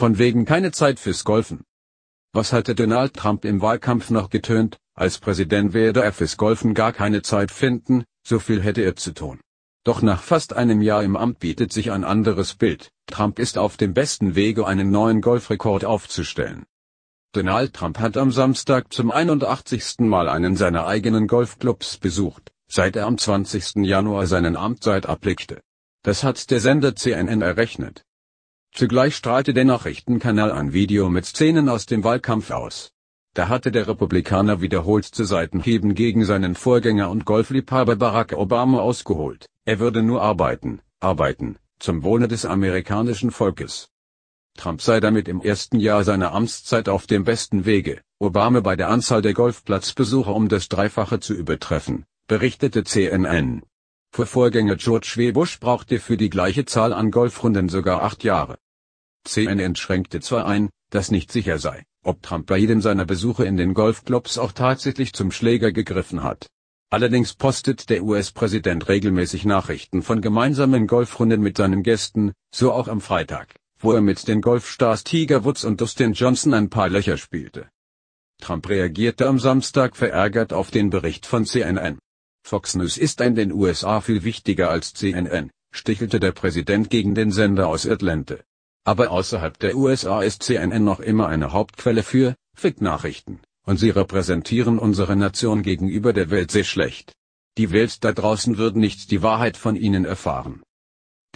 Von wegen keine Zeit fürs Golfen. Was hatte Donald Trump im Wahlkampf noch getönt, als Präsident werde er fürs Golfen gar keine Zeit finden, so viel hätte er zu tun. Doch nach fast einem Jahr im Amt bietet sich ein anderes Bild. Trump ist auf dem besten Wege, einen neuen Golfrekord aufzustellen. Donald Trump hat am Samstag zum 81. Mal einen seiner eigenen Golfclubs besucht, seit er am 20. Januar seinen Amtszeit ablegte. Das hat der Sender CNN errechnet. Zugleich strahlte der Nachrichtenkanal ein Video mit Szenen aus dem Wahlkampf aus. Da hatte der Republikaner wiederholt zu Seitenheben gegen seinen Vorgänger und Golfliebhaber Barack Obama ausgeholt. Er würde nur arbeiten, arbeiten, zum Wohle des amerikanischen Volkes. Trump sei damit im ersten Jahr seiner Amtszeit auf dem besten Wege, Obama bei der Anzahl der Golfplatzbesucher um das Dreifache zu übertreffen, berichtete CNN. Vorgänger George W. Bush brauchte für die gleiche Zahl an Golfrunden sogar acht Jahre. CNN schränkte zwar ein, dass nicht sicher sei, ob Trump bei jedem seiner Besuche in den Golfclubs auch tatsächlich zum Schläger gegriffen hat. Allerdings postet der US-Präsident regelmäßig Nachrichten von gemeinsamen Golfrunden mit seinen Gästen, so auch am Freitag, wo er mit den Golfstars Tiger Woods und Dustin Johnson ein paar Löcher spielte. Trump reagierte am Samstag verärgert auf den Bericht von CNN. Fox News ist in den USA viel wichtiger als CNN, stichelte der Präsident gegen den Sender aus Atlanta. Aber außerhalb der USA ist CNN noch immer eine Hauptquelle für fick nachrichten und sie repräsentieren unsere Nation gegenüber der Welt sehr schlecht. Die Welt da draußen wird nicht die Wahrheit von ihnen erfahren.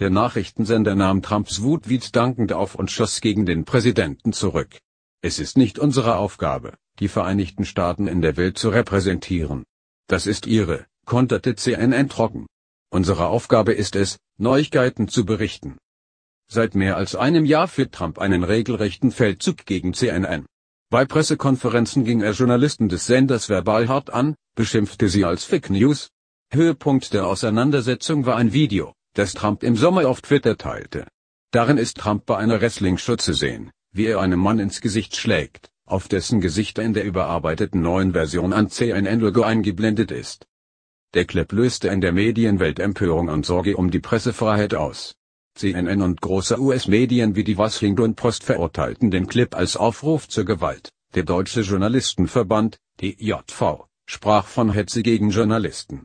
Der Nachrichtensender nahm Trumps Wut wütend dankend auf und schoss gegen den Präsidenten zurück. Es ist nicht unsere Aufgabe, die Vereinigten Staaten in der Welt zu repräsentieren. Das ist ihre, konterte CNN trocken. Unsere Aufgabe ist es, Neuigkeiten zu berichten. Seit mehr als einem Jahr führt Trump einen regelrechten Feldzug gegen CNN. Bei Pressekonferenzen ging er Journalisten des Senders verbal hart an, beschimpfte sie als Fake News. Höhepunkt der Auseinandersetzung war ein Video, das Trump im Sommer auf Twitter teilte. Darin ist Trump bei einer Wrestling-Show zu sehen, wie er einem Mann ins Gesicht schlägt, auf dessen Gesicht in der überarbeiteten neuen Version ein CNN-Logo eingeblendet ist. Der Clip löste in der Medienwelt Empörung und Sorge um die Pressefreiheit aus. CNN und große US-Medien wie die Washington Post verurteilten den Clip als Aufruf zur Gewalt. Der Deutsche Journalistenverband, DJV, sprach von Hetze gegen Journalisten